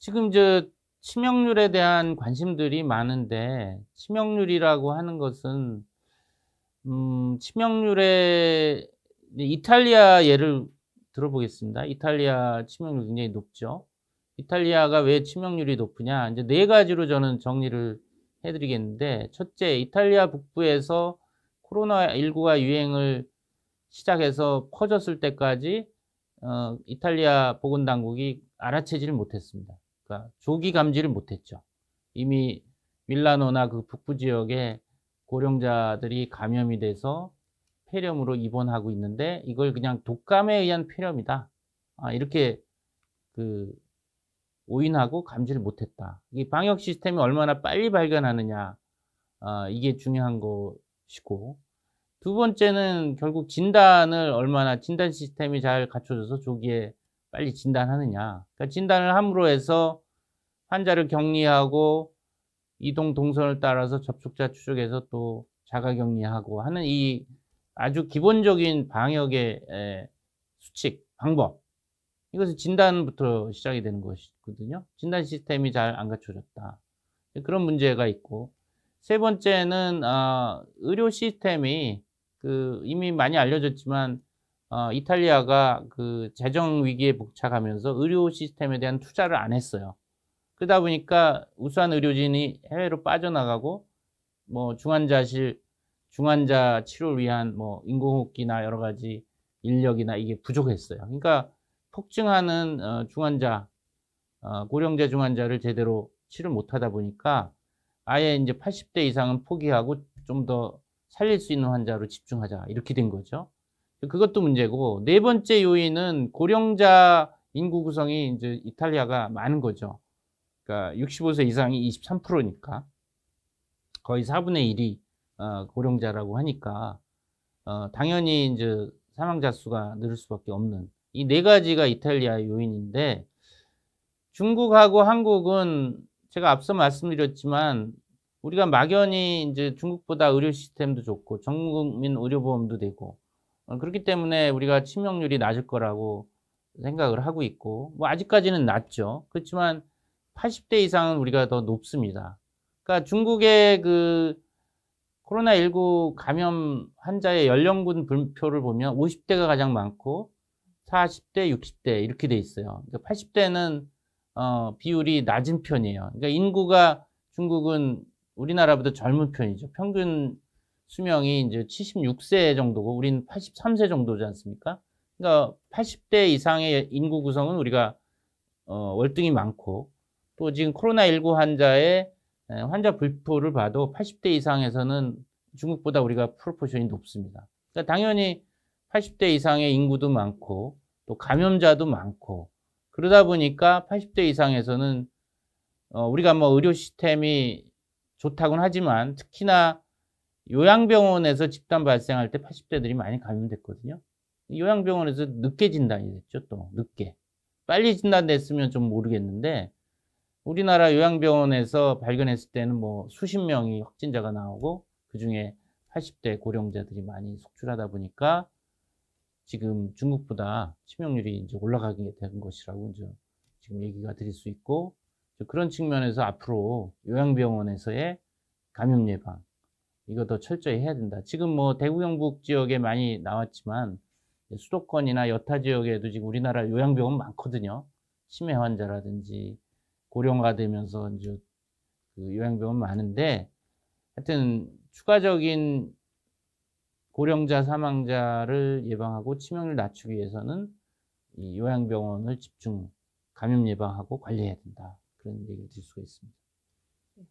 지금 저 치명률에 대한 관심들이 많은데 치명률이라고 하는 것은 음, 치명률에 이탈리아 예를 들어보겠습니다. 이탈리아 치명률 굉장히 높죠. 이탈리아가 왜 치명률이 높으냐? 이제 네 가지로 저는 정리를 해드리겠는데 첫째, 이탈리아 북부에서 코로나19가 유행을 시작해서 퍼졌을 때까지 어, 이탈리아 보건당국이 알아채질 못했습니다. 그러니까 조기 감지를 못했죠. 이미 밀라노나 그 북부 지역에 고령자들이 감염이 돼서 폐렴으로 입원하고 있는데 이걸 그냥 독감에 의한 폐렴이다. 아, 이렇게 그 오인하고 감지를 못했다. 이 방역 시스템이 얼마나 빨리 발견하느냐 아, 이게 중요한 것이고 두 번째는 결국 진단을 얼마나 진단 시스템이 잘 갖춰져서 조기에 빨리 진단하느냐. 그러니까 진단을 함으로 해서 환자를 격리하고 이동 동선을 따라서 접촉자 추적해서 또 자가 격리하고 하는 이 아주 기본적인 방역의 수칙, 방법. 이것은 진단부터 시작이 되는 것이거든요. 진단 시스템이 잘 안 갖춰졌다. 그런 문제가 있고. 세 번째는, 어, 의료 시스템이 그 이미 많이 알려졌지만 어, 이탈리아가 그 재정 위기에 복착하면서 의료 시스템에 대한 투자를 안 했어요. 그러다 보니까 우수한 의료진이 해외로 빠져나가고 뭐 중환자실, 중환자 치료를 위한 뭐 인공호흡기나 여러 가지 인력이나 이게 부족했어요. 그러니까 폭증하는 어, 중환자, 어, 고령자 중환자를 제대로 치료 못하다 보니까 아예 이제 80대 이상은 포기하고 좀 더 살릴 수 있는 환자로 집중하자 이렇게 된 거죠. 그것도 문제고 네 번째 요인은 고령자 인구 구성이 이제 이탈리아가 많은 거죠. 그러니까 65세 이상이 23%니까 거의 4분의 1이 어, 고령자라고 하니까 어, 당연히 이제 사망자 수가 늘을 수밖에 없는 이 네 가지가 이탈리아 요인인데 중국하고 한국은 제가 앞서 말씀드렸지만 우리가 막연히 이제 중국보다 의료 시스템도 좋고 전국민 의료보험도 되고 어, 그렇기 때문에 우리가 치명률이 낮을 거라고 생각을 하고 있고 뭐 아직까지는 낮죠. 그렇지만 80대 이상은 우리가 더 높습니다. 그러니까 중국의 그 코로나19 감염 환자의 연령군 분표를 보면 50대가 가장 많고 40대, 60대 이렇게 돼 있어요. 그러니까 80대는 어, 비율이 낮은 편이에요. 그러니까 인구가 중국은 우리나라보다 젊은 편이죠. 평균 수명이 이제 76세 정도고 우린 83세 정도지 않습니까? 그러니까 80대 이상의 인구 구성은 우리가 어, 월등히 많고 또 지금 코로나19 환자의 환자 불포를 봐도 80대 이상에서는 중국보다 우리가 프로포션이 높습니다. 그러니까 당연히 80대 이상의 인구도 많고 또 감염자도 많고 그러다 보니까 80대 이상에서는 어, 우리가 뭐 의료 시스템이 좋다곤 하지만 특히나 요양병원에서 집단 발생할 때 80대들이 많이 감염됐거든요. 요양병원에서 늦게 진단이 됐죠, 또. 늦게. 빨리 진단됐으면 좀 모르겠는데, 우리나라 요양병원에서 발견했을 때는 뭐 수십 명이 확진자가 나오고, 그 중에 80대 고령자들이 많이 속출하다 보니까, 지금 중국보다 치명률이 이제 올라가게 된 것이라고 이제 지금 얘기가 드릴 수 있고, 그런 측면에서 앞으로 요양병원에서의 감염 예방, 이거 더 철저히 해야 된다. 지금 뭐 대구 경북 지역에 많이 나왔지만 수도권이나 여타 지역에도 지금 우리나라 요양병원 많거든요. 치매 환자라든지 고령화 되면서 이제 그 요양병원 많은데 하여튼 추가적인 고령자 사망자를 예방하고 치명률 낮추기 위해서는 이 요양병원을 집중 감염 예방하고 관리해야 된다. 그런 얘기를 드릴 수가 있습니다.